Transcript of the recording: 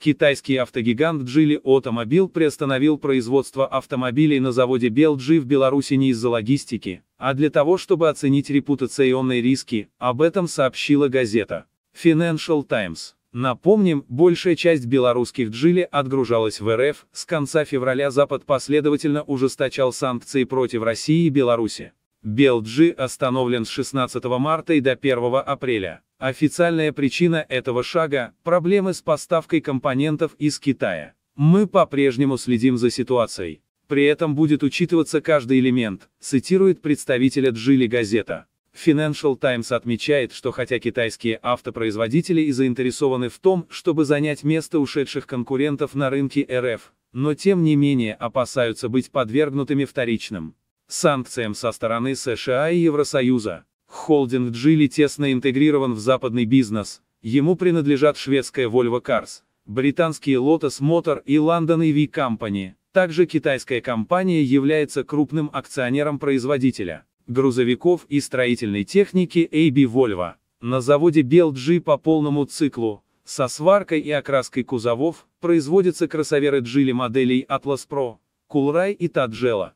Китайский автогигант Geely Automobile приостановил производство автомобилей на заводе BLG в Беларуси не из-за логистики, а для того, чтобы оценить репутационные риски, об этом сообщила газета Financial Times. Напомним, большая часть белорусских джили отгружалась в РФ, с конца февраля Запад последовательно ужесточал санкции против России и Беларуси. Белджи остановлен с 16 марта и до 1 апреля. Официальная причина этого шага – проблемы с поставкой компонентов из Китая. Мы по-прежнему следим за ситуацией. При этом будет учитываться каждый элемент, цитирует представителя Джили газета. Financial Times отмечает, что хотя китайские автопроизводители и заинтересованы в том, чтобы занять место ушедших конкурентов на рынке РФ, но тем не менее опасаются быть подвергнутыми вторичным санкциям со стороны США и Евросоюза. Холдинг Джили тесно интегрирован в западный бизнес. Ему принадлежат шведская Volvo Cars, британские Lotus Motor и London EV Company. Также китайская компания является крупным акционером производителя грузовиков и строительной техники AB Volvo. На заводе BLG по полному циклу, со сваркой и окраской кузовов, производятся кроссоверы Джили моделей Atlas Pro, Coolray и Tadjela.